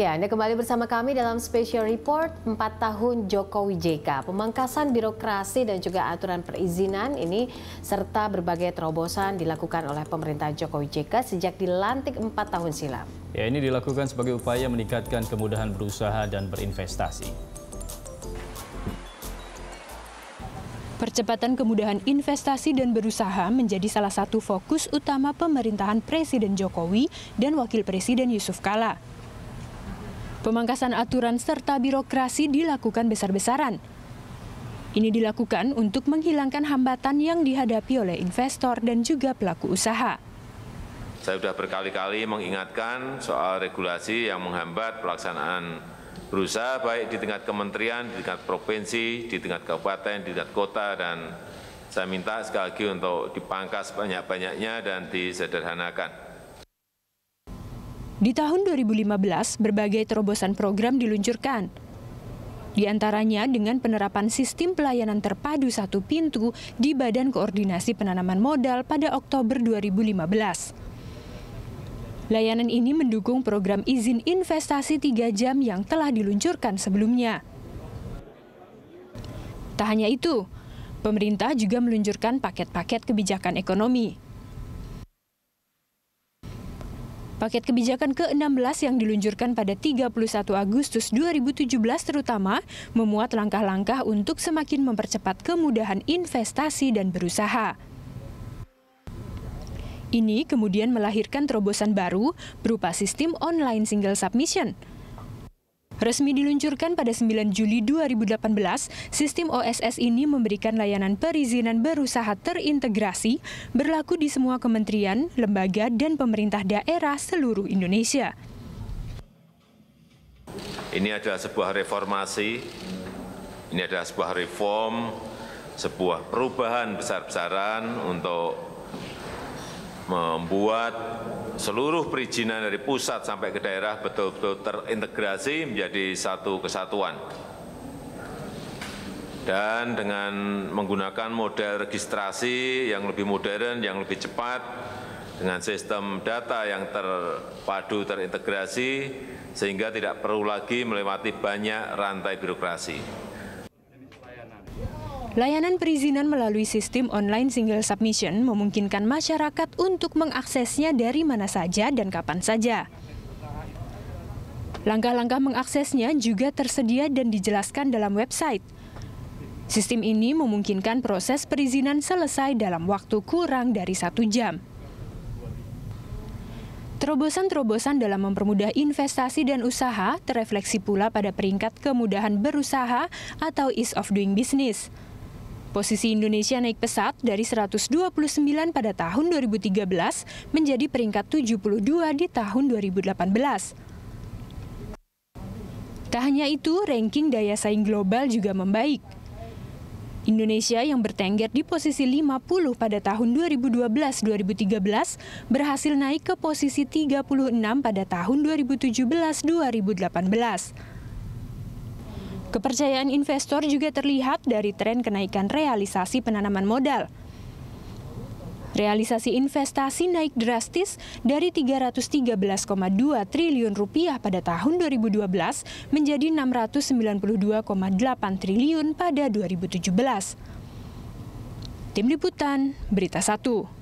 Ya, Anda kembali bersama kami dalam Special Report 4 tahun Jokowi JK. Pemangkasan birokrasi dan juga aturan perizinan ini serta berbagai terobosan dilakukan oleh pemerintahan Jokowi JK sejak dilantik 4 tahun silam. Ya, ini dilakukan sebagai upaya meningkatkan kemudahan berusaha dan berinvestasi. Percepatan kemudahan investasi dan berusaha menjadi salah satu fokus utama pemerintahan Presiden Jokowi dan Wakil Presiden Yusuf Kala. Pemangkasan aturan serta birokrasi dilakukan besar-besaran. Ini dilakukan untuk menghilangkan hambatan yang dihadapi oleh investor dan juga pelaku usaha. Saya sudah berkali-kali mengingatkan soal regulasi yang menghambat pelaksanaan berusaha baik di tingkat kementerian, di tingkat provinsi, di tingkat kabupaten, di tingkat kota, dan saya minta sekali lagi untuk dipangkas banyak-banyaknya dan disederhanakan. Di tahun 2015, berbagai terobosan program diluncurkan. Di antaranya dengan penerapan sistem pelayanan terpadu satu pintu di Badan Koordinasi Penanaman Modal pada Oktober 2015. Layanan ini mendukung program izin investasi tiga jam yang telah diluncurkan sebelumnya. Tak hanya itu, pemerintah juga meluncurkan paket-paket kebijakan ekonomi. Paket kebijakan ke-16 yang diluncurkan pada 31 Agustus 2017 terutama memuat langkah-langkah untuk semakin mempercepat kemudahan investasi dan berusaha. Ini kemudian melahirkan terobosan baru berupa sistem online single submission – Resmi diluncurkan pada 9 Juli 2018, sistem OSS ini memberikan layanan perizinan berusaha terintegrasi berlaku di semua kementerian, lembaga, dan pemerintah daerah seluruh Indonesia. Ini adalah sebuah reformasi, ini adalah sebuah reform, sebuah perubahan besar-besaran untuk membuat seluruh perizinan dari pusat sampai ke daerah betul-betul terintegrasi menjadi satu kesatuan. Dan dengan menggunakan model registrasi yang lebih modern, yang lebih cepat, dengan sistem data yang terpadu, terintegrasi, sehingga tidak perlu lagi melewati banyak rantai birokrasi. Layanan perizinan melalui sistem online single submission memungkinkan masyarakat untuk mengaksesnya dari mana saja dan kapan saja. Langkah-langkah mengaksesnya juga tersedia dan dijelaskan dalam website. Sistem ini memungkinkan proses perizinan selesai dalam waktu kurang dari satu jam. Terobosan-terobosan dalam mempermudah investasi dan usaha terefleksi pula pada peringkat kemudahan berusaha atau ease of doing business. Posisi Indonesia naik pesat dari 129 pada tahun 2013 menjadi peringkat 72 di tahun 2018. Tak hanya itu, ranking daya saing global juga membaik. Indonesia yang bertengger di posisi 50 pada tahun 2012-2013 berhasil naik ke posisi 36 pada tahun 2017-2018. Kepercayaan investor juga terlihat dari tren kenaikan realisasi penanaman modal. Realisasi investasi naik drastis dari 313,2 triliun rupiah pada tahun 2012 menjadi 692,8 triliun pada 2017. Tim Liputan, Berita 1.